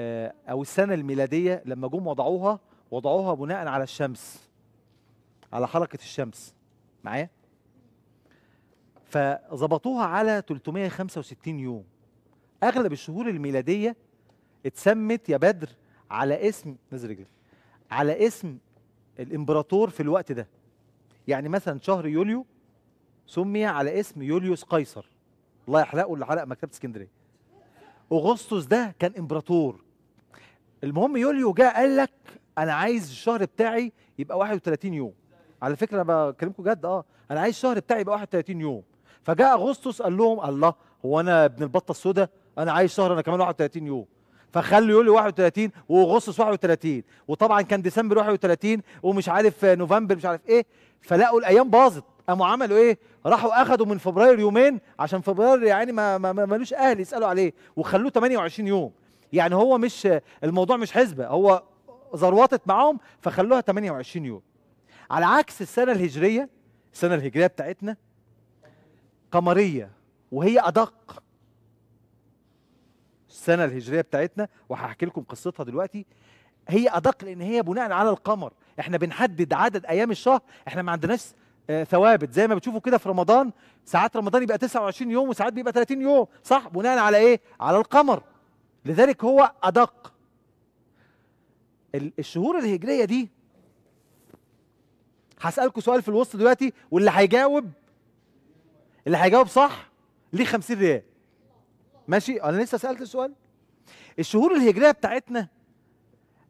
آه، او السنه الميلاديه لما جم وضعوها وضعوها بناء على الشمس على حركه الشمس معايا فظبطوها على 365 يوم اغلب الشهور الميلاديه اتسمت يا بدر على اسم نزل رجل. على اسم الامبراطور في الوقت ده يعني مثلا شهر يوليو سمي على اسم يوليوس قيصر الله يحرقه اللي حرق مكتبه اسكندريه اغسطس ده كان امبراطور المهم يوليو جاء قال لك انا عايز الشهر بتاعي يبقى 31 يوم على فكره انا بكلمكم جد اه انا عايز الشهر بتاعي يبقى 31 يوم فجاء اغسطس قال لهم الله هو انا ابن البطه السوداء انا عايز شهر انا كمان 31 يوم فخلوا يوليو 31 واغسطس 31 وطبعا كان ديسمبر 31 ومش عارف نوفمبر مش عارف ايه فلقوا الايام باظت قاموا عملوا ايه؟ راحوا اخذوا من فبراير يومين عشان فبراير يعني ما ملوش اهل يسالوا عليه وخلوه 28 يوم يعني هو مش الموضوع مش حسبه هو زروطت معاهم فخلوها 28 يوم على عكس السنه الهجريه السنه الهجريه بتاعتنا قمريه وهي ادق السنه الهجريه بتاعتنا وهحكي لكم قصتها دلوقتي هي ادق لان هي بناء على القمر احنا بنحدد عدد ايام الشهر احنا ما عندناش آه، ثوابت زي ما بتشوفوا كده في رمضان ساعات رمضان يبقى 29 يوم وساعات بيبقى 30 يوم صح بناء على ايه على القمر لذلك هو أدق الشهور الهجرية دي هسألكم سؤال في الوسط دلوقتي واللي هيجاوب اللي هيجاوب صح ليه 50 ريال ماشي انا لسه سالت السؤال الشهور الهجريه بتاعتنا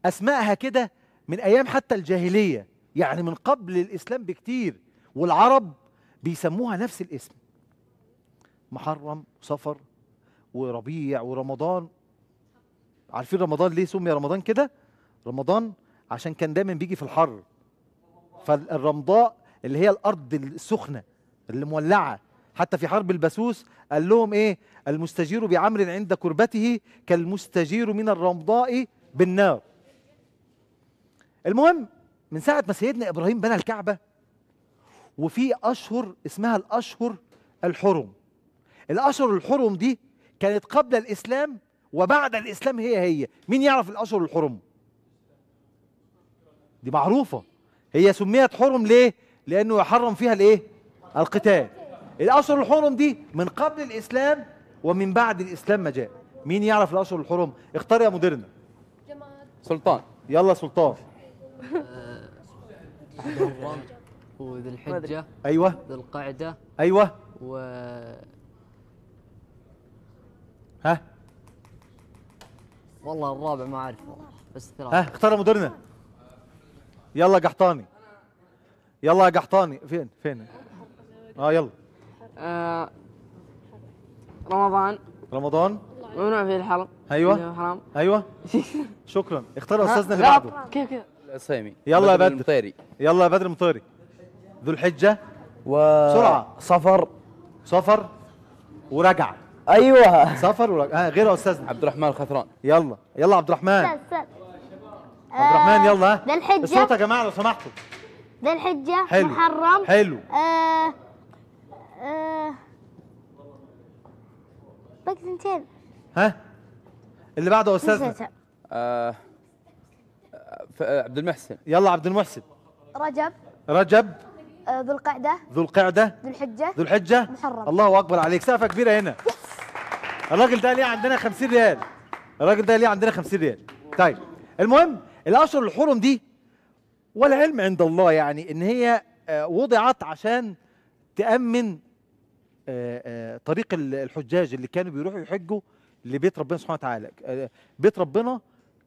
اسمائها كده من ايام حتى الجاهليه يعني من قبل الاسلام بكتير والعرب بيسموها نفس الاسم محرم صفر وربيع ورمضان عارفين رمضان ليه سمي رمضان كده رمضان عشان كان دايما بيجي في الحر فالرمضاء اللي هي الارض السخنه اللي مولعه حتى في حرب البسوس قال لهم ايه المستجير بعمر عند كربته كالمستجير من الرمضاء بالنار المهم من ساعه ما سيدنا ابراهيم بنى الكعبه وفي اشهر اسمها الاشهر الحرم الاشهر الحرم دي كانت قبل الاسلام وبعد الإسلام هي هي مين يعرف الأشهر الحرم دي معروفة هي سميت حرم ليه لأنه يحرم فيها الإيه القتال الأشهر الحرم دي من قبل الإسلام ومن بعد الإسلام ما جاء مين يعرف الأشهر الحرم اختار يا مديرنا سلطان يلا سلطان آه، وذي الحجة أيوة ذو القعدة أيوة و والله الرابع ما اعرف بس ثلاثة ها اختار مديرنا يلا قحطاني يلا يا قحطاني فين فين اه يلا آه، رمضان رمضان ممنوع فيه الحرم ايوه حرام ايوه شكرا اختار استاذنا اللي بعده كيف كيف يلا يا بدر المطيري يلا يا بدر المطيري ذو الحجه و سفر صفر صفر ورجع ايوه سفر ولا آه غير استاذنا عبد الرحمن الخطران يلا يلا عبد الرحمن سلسل. عبد الرحمن يلا ها آه، ده الحجه الصوت يا جماعه لو سمحتوا ده الحجه حلو. محرم حلو آه آه سنتين ها اللي بعده استاذنا آه, آه،, آه، عبد المحسن يلا عبد المحسن رجب رجب ذو القعدة ذو القعدة ذو الحجة ذو الحجة محرم الله أكبر عليك سقفة كبيرة هنا الراجل ده ليه عندنا 50 ريال الراجل ده ليه عندنا 50 ريال طيب المهم الاشهر الحرم دي والعلم عند الله يعني ان هي آه، وضعت عشان تامن آه، آه، طريق الحجاج اللي كانوا بيروحوا يحجوا لبيت ربنا سبحانه وتعالى بيت ربنا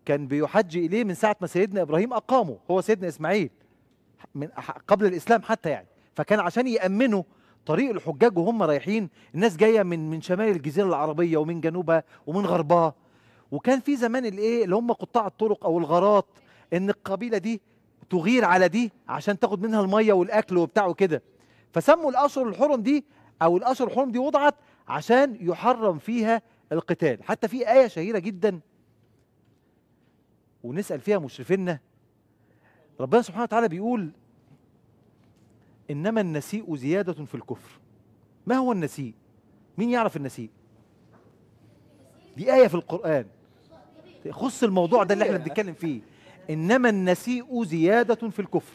كان بيحج اليه من ساعه ما سيدنا ابراهيم اقامه هو سيدنا اسماعيل من قبل الاسلام حتى يعني فكان عشان يامنه طريق الحجاج وهم رايحين الناس جايه من من شمال الجزيره العربيه ومن جنوبها ومن غربها وكان في زمان الايه اللي هم قطاع الطرق او الغارات ان القبيله دي تغير على دي عشان تاخد منها الميه والاكل وبتاع وكده فسموا الاشهر الحرم دي او الاشهر الحرم دي وضعت عشان يحرم فيها القتال حتى في ايه شهيره جدا ونسال فيها مشرفينا ربنا سبحانه وتعالى بيقول إنما النسيء زيادة في الكفر ما هو النسيء مين يعرف النسيء دي آية في القرآن خص الموضوع ده اللي احنا بنتكلم فيه إنما النسيء زيادة في الكفر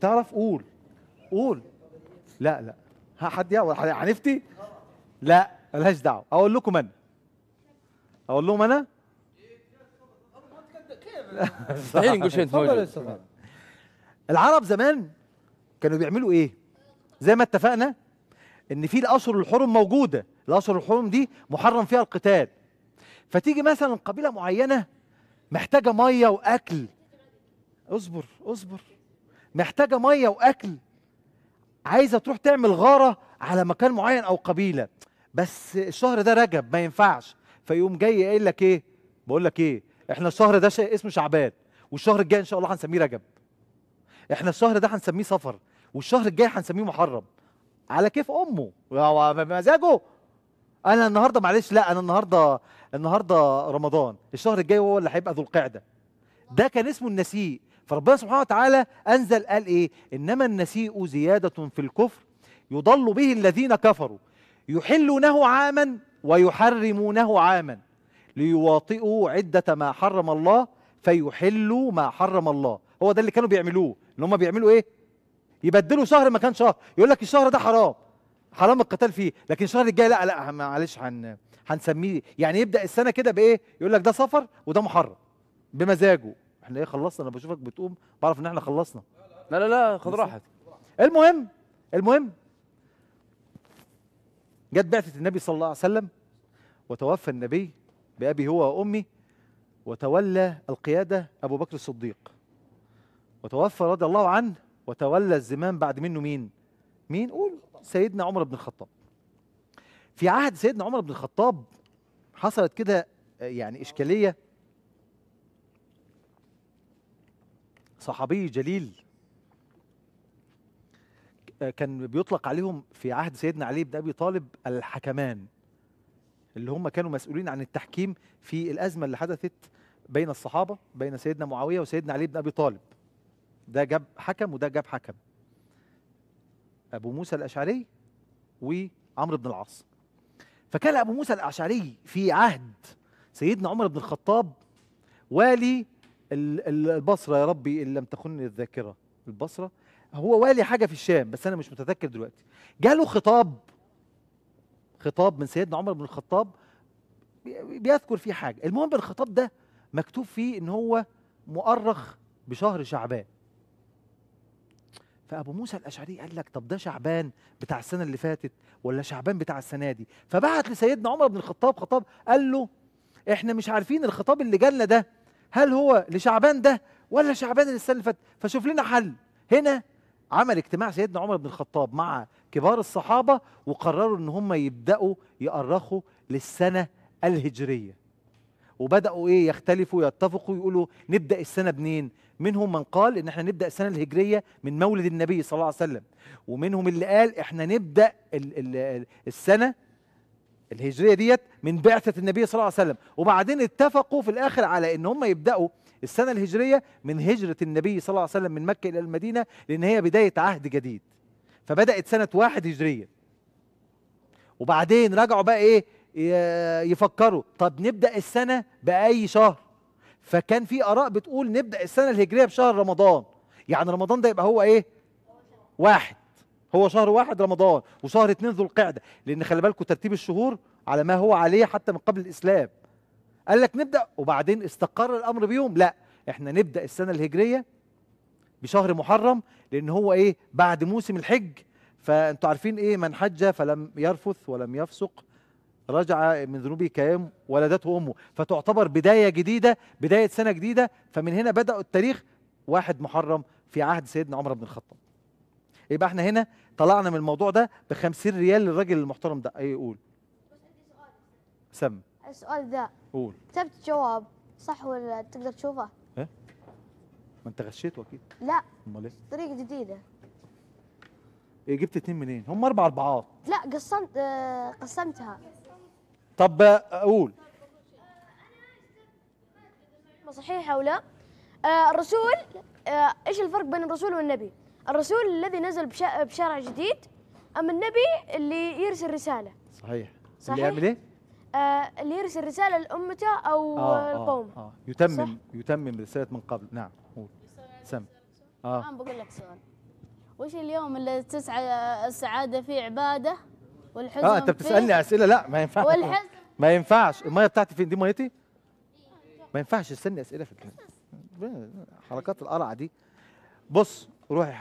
تعرف قول قول لا لا حد عنفتي؟ لا ملهاش دعوه اقول لكم انا اقول لهم انا العرب زمان كانوا بيعملوا ايه زي ما اتفقنا ان في الاشهر الحرم موجوده الاشهر الحرم دي محرم فيها القتال فتيجي مثلا قبيله معينه محتاجه ميه واكل اصبر اصبر محتاجه ميه واكل عايزه تروح تعمل غاره على مكان معين او قبيله بس الشهر ده رجب ما ينفعش فيقوم جاي قايل لك ايه بقول لك ايه احنا الشهر ده اسمه شعبان والشهر الجاي ان شاء الله هنسميه رجب احنا الشهر ده هنسميه سفر والشهر الجاي هنسميه محرم على كيف امه بمزاجه انا النهارده معلش لا انا النهارده النهارده رمضان الشهر الجاي هو اللي هيبقى ذو القعده ده كان اسمه النسيء فربنا سبحانه وتعالى انزل قال ايه انما النسيء زياده في الكفر يضل به الذين كفروا يحلونه عاما ويحرمونه عاما ليواطئوا عده ما حرم الله فيحلوا ما حرم الله هو ده اللي كانوا بيعملوه ان هم بيعملوا ايه يبدلوا شهر مكان شهر يقول لك الشهر ده حرام حرام القتال فيه لكن الشهر الجاي لا لا معلش هن هنسميه يعني يبدا السنه كده بايه يقول لك ده سفر وده محرم بمزاجه احنا ايه خلصنا انا بشوفك بتقوم بعرف ان احنا خلصنا لا لا لا خد راحتك المهم المهم جت بعثه النبي صلى الله عليه وسلم وتوفى النبي بابي هو وامي وتولى القياده ابو بكر الصديق وتوفى رضي الله عنه وتولى الزمام بعد منه مين مين قول سيدنا عمر بن الخطاب في عهد سيدنا عمر بن الخطاب حصلت كده آه، يعني إشكالية صحابي جليل آه، كان بيطلق عليهم في عهد سيدنا علي بن أبي طالب الحكمان اللي هم كانوا مسؤولين عن التحكيم في الأزمة اللي حدثت بين الصحابة بين سيدنا معاوية وسيدنا علي بن أبي طالب ده جاب حكم وده جاب حكم أبو موسى الأشعري وعمرو بن العاص فكان أبو موسى الأشعري في عهد سيدنا عمر بن الخطاب والي البصرة يا ربي إن لم تخن الذاكرة البصرة هو والي حاجة في الشام بس أنا مش متذكر دلوقتي جاله خطاب خطاب من سيدنا عمر بن الخطاب بيذكر فيه حاجة المهم الخطاب ده مكتوب فيه إن هو مؤرخ بشهر شعبان فابو موسى الاشعري قال لك طب ده شعبان بتاع السنه اللي فاتت ولا شعبان بتاع السنه دي فبعت لسيدنا عمر بن الخطاب خطاب قال له احنا مش عارفين الخطاب اللي جالنا ده هل هو لشعبان ده ولا شعبان اللي السنه اللي فاتت فشوف لنا حل هنا عمل اجتماع سيدنا عمر بن الخطاب مع كبار الصحابه وقرروا ان هم يبداوا يأرخوا للسنه الهجريه وبداوا ايه يختلفوا يتفقوا يقولوا نبدا السنه بنين منهم من قال ان احنا نبدا السنه الهجريه من مولد النبي صلى الله عليه وسلم ومنهم اللي قال احنا نبدا الـ الـ السنه الهجريه ديت من بعثه النبي صلى الله عليه وسلم وبعدين اتفقوا في الاخر على ان هم يبداوا السنه الهجريه من هجره النبي صلى الله عليه وسلم من مكه الى المدينه لان هي بدايه عهد جديد فبدات سنه واحد هجريه وبعدين رجعوا بقى ايه يفكروا طب نبدا السنه باي شهر فكان في اراء بتقول نبدا السنه الهجريه بشهر رمضان يعني رمضان ده يبقى هو ايه واحد هو شهر واحد رمضان وشهر اتنين ذو القعده لان خلي بالكم ترتيب الشهور على ما هو عليه حتى من قبل الاسلام قال لك نبدا وبعدين استقر الامر بيوم لا احنا نبدا السنه الهجريه بشهر محرم لان هو ايه بعد موسم الحج فانتوا عارفين ايه من حج فلم يرفث ولم يفسق رجع من ذنوبه كيام ولدته امه فتعتبر بدايه جديده بدايه سنه جديده فمن هنا بدا التاريخ واحد محرم في عهد سيدنا عمر بن الخطاب يبقى احنا هنا طلعنا من الموضوع ده ب 50 ريال للراجل المحترم ده اي يقول سم السؤال ده قول كتبت جواب صح ولا تقدر تشوفه ايه ما انت غشيته اكيد لا امال ايه طريقه جديده إيه جبت اتنين منين هم اربع اربعات لا قسمت آه، قسمتها طب اقول صحيح او لا آه، الرسول آه، ايش الفرق بين الرسول والنبي الرسول الذي نزل بشرع جديد اما النبي اللي يرسل رساله صحيح صحيح اللي يعمل ايه اللي يرسل رساله لامته او آه القوم آه آه يتمم صح؟ يتمم رساله من قبل نعم قول سم اه بقول لك سؤال وش اليوم اللي تسعى السعاده فيه عباده والحزن اه انت بتسالني اسئله لا ما ينفعش والحزن ما ينفعش الميه بتاعتي فين دي ميتي ما ينفعش تستني اسئله في الكلام حركات القرعه دي بص روحي